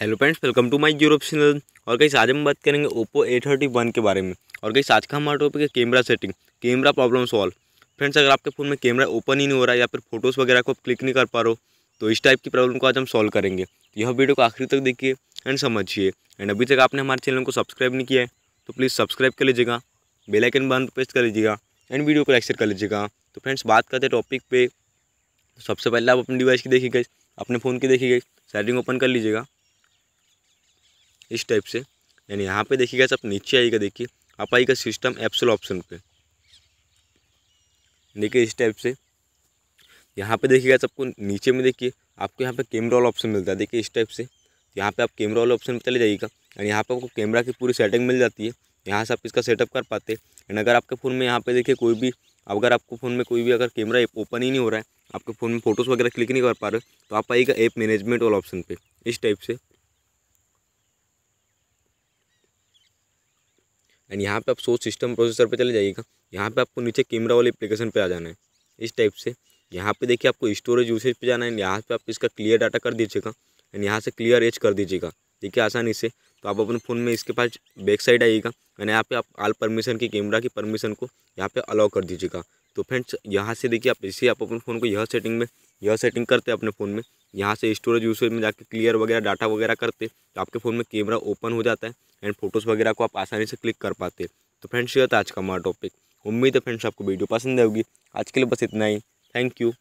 hello friends welcome to my YouTube channel और कहीं आज हम बात करेंगे ओप्पो ए थर्टी वन के बारे में और कहीं आज का हमारा टॉपिक है camera setting camera problem solve friends अगर आपके फ़ोन में कैमरा ओपन ही नहीं हो रहा है या फिर फोटोज़ वगैरह को आप क्लिक नहीं कर पा रहे हो तो इस टाइप की प्रॉब्लम को आज हम सॉल्व करेंगे तो यह वीडियो को आखिरी तक देखिए एंड समझिए एंड अभी तक आपने हमारे चैनल को सब्सक्राइब नहीं किया है तो प्लीज़ सब्सक्राइब कर लीजिएगा बेलाइकन बन पर प्रेस कर लीजिएगा एंड वीडियो को लाइक शेयर कर लीजिएगा तो फ्रेंड्स बात करते हैं टॉपिक पे तो सबसे पहले आप अपने डिवाइस की देखिएगा अपने फ़ोन की देखिएगा सेटिंग ओपन कर लीजिएगा इस टाइप से यानी यहाँ पे देखिएगा आप नीचे आइएगा देखिए आप आइएगा सिस्टम एप्सल ऑप्शन पे देखिए इस टाइप से यहाँ पे देखिएगा आपको नीचे में देखिए आपको यहाँ पे कैमरा वाला ऑप्शन मिलता है देखिए इस टाइप से यहाँ पे आप कैमरा वाला ऑप्शन पर चले जाइएगा एंड यहाँ पे आपको कैमरा की पूरी सेटिंग मिल जाती है यहाँ से आप इसका सेटअप कर पाते हैं एंड अगर आपके फ़ोन में यहाँ पे देखिए कोई भी अगर आपको फ़ोन में कोई भी अगर कैमरा ओपन ही नहीं हो रहा है आपके फ़ोन में फोटोज़ वगैरह क्लिक नहीं कर पा रहे तो आप आइएगा ऐप मैनेजमेंट वाला ऑप्शन पर इस टाइप से एंड यहाँ पे आप सोच सिस्टम प्रोसेसर पे चले जाइएगा यहाँ पे आपको नीचे कैमरा वाले एप्लीकेशन पे आ जाना है इस टाइप से यहाँ पे देखिए आपको स्टोरेज यूसेज पे जाना है एंड यहाँ पे आप इसका क्लियर डाटा कर दीजिएगा एंड यहाँ से क्लियर एज कर दीजिएगा देखिए आसानी से तो आप अपने फ़ोन में इसके पास बैक साइड आइएगा एंड यहाँ पे आप आल परमिशन की कैमरा की परमिशन को यहाँ पे अलाउ कर दीजिएगा तो फ्रेंड्स यहाँ से देखिए आप इसी आप अपने फ़ोन को यह सेटिंग में यह सेटिंग करते हैं अपने फ़ोन में यहाँ से स्टोरेज यूसेज में जाके क्लियर वगैरह डाटा वगैरह करते तो आपके फ़ोन में कैमरा ओपन हो जाता है एंड फोटोज़ वगैरह को आप आसानी से क्लिक कर पाते तो फ्रेंड्स ये था आज का हमारा टॉपिक उम्मीद है फ्रेंड्स आपको वीडियो पसंद आएगी आज के लिए बस इतना ही थैंक यू